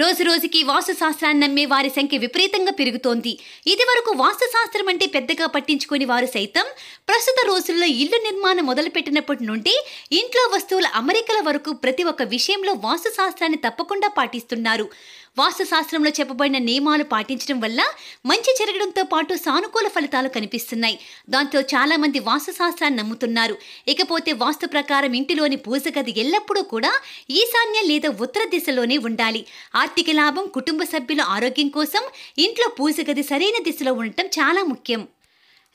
రోజు రోజుకి వాస్తుశాస్త్రాన్ని నమ్మే వారి సంఖ్య విపరీతంగా పెరుగుతోంది ఇది వరకు వాస్తుశాస్త్రం అంటే పెద్దగా పట్టించుకుని వారు సైతం ప్రస్తుత రోజుల్లో ఇల్లు నిర్మాణం మొదలుపెట్టినప్పటి నుండి ఇంట్లో వస్తువుల అమరికల వరకు ప్రతి ఒక్క విషయంలో వాస్తుశాస్త్రాన్ని తప్పకుండా పాటిస్తున్నారు వాస్తుశాస్త్రంలో చెప్పబడిన నియమాలు పాటించడం వల్ల మంచి జరగడంతో పాటు సానుకూల ఫలితాలు కనిపిస్తున్నాయి దాంతో చాలా మంది వాస్తుశాస్త్రాన్ని నమ్ముతున్నారు ఇకపోతే వాస్తు ప్రకారం ఇంటిలోని పూజ గది ఎల్లప్పుడూ కూడా ఈశాన్య లేదా ఉత్తర దిశలోనే ఉండాలి ఆ ఆర్థిక లాభం కుటుంబ సభ్యుల ఆరోగ్యం కోసం ఇంట్లో పూజగది సరైన దిశలో ఉండటం చాలా ముఖ్యం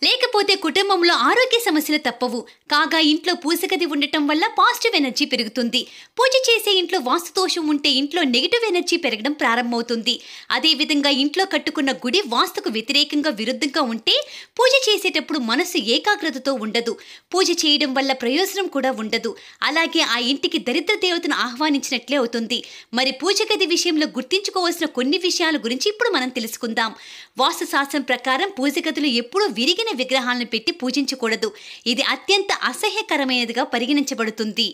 లేకపోతే కుటుంబంలో ఆరోగ్య సమస్యలు తప్పవు కాగా ఇంట్లో పూసగది ఉండటం వల్ల పాజిటివ్ ఎనర్జీ పెరుగుతుంది పూజ చేసే ఇంట్లో వాస్తుదోషం ఉంటే ఇంట్లో నెగిటివ్ ఎనర్జీ పెరగడం ప్రారంభమవుతుంది అదేవిధంగా ఇంట్లో కట్టుకున్న గుడి వాస్తుకు వ్యతిరేకంగా విరుద్ధంగా ఉంటే పూజ చేసేటప్పుడు మనసు ఏకాగ్రతతో ఉండదు పూజ చేయడం వల్ల ప్రయోజనం కూడా ఉండదు అలాగే ఆ ఇంటికి దరిద్ర దేవతను ఆహ్వానించినట్లే అవుతుంది మరి పూజ గది విషయంలో గుర్తించుకోవాల్సిన కొన్ని విషయాల గురించి ఇప్పుడు మనం తెలుసుకుందాం వాస్తుశాస్త్రం ప్రకారం పూజ ఎప్పుడూ విరిగిన ప్రాచీన విగ్రహాలను పెట్టి పూజించకూడదు ఇది అత్యంత అసహ్యకరమైనదిగా పరిగణించబడుతుంది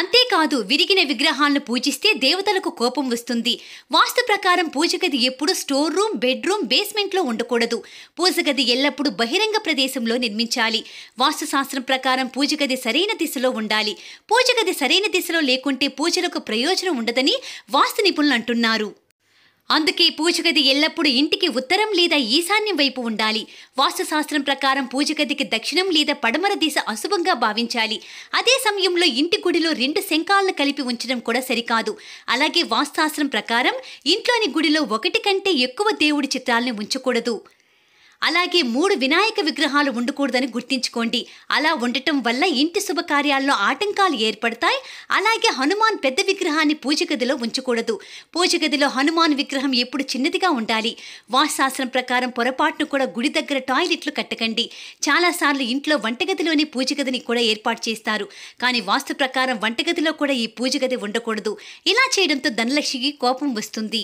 అంతేకాదు విరిగిన విగ్రహాలను పూజిస్తే దేవతలకు కోపం వస్తుంది వాస్తు ప్రకారం పూజగది ఎప్పుడూ స్టోర్ రూమ్ బెడ్రూమ్ బేస్మెంట్లో ఉండకూడదు పూజగది ఎల్లప్పుడూ బహిరంగ ప్రదేశంలో నిర్మించాలి వాస్తు శాస్త్రం ప్రకారం పూజగది సరైన దిశలో ఉండాలి పూజగది సరైన దిశలో లేకుంటే పూజలకు ప్రయోజనం ఉండదని వాస్తు నిపుణులు అంటున్నారు అందుకే పూజగది ఎల్లప్పుడూ ఇంటికి ఉత్తరం లేదా ఈశాన్యం వైపు ఉండాలి వాస్తుశాస్త్రం ప్రకారం పూజగదికి దక్షిణం లేదా పడమర దిశ అశుభంగా భావించాలి అదే సమయంలో ఇంటి గుడిలో రెండు శంఖాలను కలిపి ఉంచడం కూడా సరికాదు అలాగే వాస్తుశాస్త్రం ప్రకారం ఇంట్లోని గుడిలో ఒకటి కంటే ఎక్కువ దేవుడి చిత్రాలను ఉంచకూడదు అలాగే మూడు వినాయక విగ్రహాలు ఉండకూడదని గుర్తించుకోండి అలా ఉండటం వల్ల ఇంటి శుభకార్యాల్లో ఆటంకాలు ఏర్పడతాయి అలాగే హనుమాన్ పెద్ద విగ్రహాన్ని పూజగదిలో ఉంచకూడదు పూజగదిలో హనుమాన్ విగ్రహం ఎప్పుడు చిన్నదిగా ఉండాలి వాస్తుశాస్త్రం ప్రకారం పొరపాటును కూడా గుడి దగ్గర టాయిలెట్లు కట్టకండి చాలాసార్లు ఇంట్లో వంటగదిలోని పూజగదిని కూడా ఏర్పాటు చేస్తారు కానీ వాస్తు ప్రకారం వంటగదిలో కూడా ఈ పూజగది ఉండకూడదు ఇలా చేయడంతో ధనలక్ష్మికి కోపం వస్తుంది